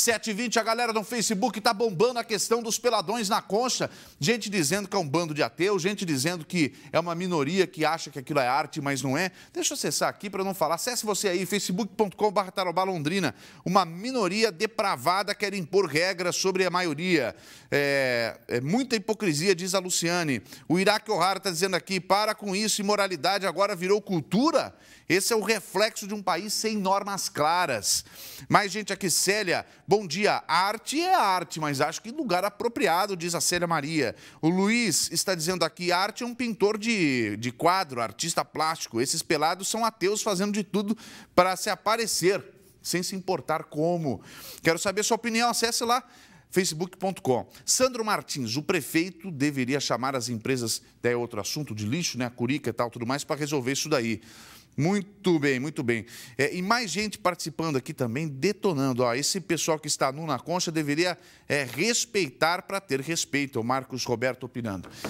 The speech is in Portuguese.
7h20, a galera do Facebook está bombando a questão dos peladões na concha. Gente dizendo que é um bando de ateus, gente dizendo que é uma minoria que acha que aquilo é arte, mas não é. Deixa eu acessar aqui para não falar. Acesse você aí, facebook.com.br Londrina. Uma minoria depravada quer impor regras sobre a maioria. É, é muita hipocrisia, diz a Luciane. O Iraque O'Hara está dizendo aqui, para com isso, imoralidade agora virou cultura? Esse é o reflexo de um país sem normas claras. Mais gente aqui, Célia, Bom dia, arte é arte, mas acho que lugar apropriado, diz a Célia Maria. O Luiz está dizendo aqui, arte é um pintor de, de quadro, artista plástico. Esses pelados são ateus fazendo de tudo para se aparecer, sem se importar como. Quero saber sua opinião, acesse lá facebook.com. Sandro Martins, o prefeito deveria chamar as empresas, até é outro assunto de lixo, né, a curica e tal, tudo mais, para resolver isso daí. Muito bem, muito bem. É, e mais gente participando aqui também, detonando. Ó, esse pessoal que está nu na concha deveria é, respeitar para ter respeito. É o Marcos Roberto opinando.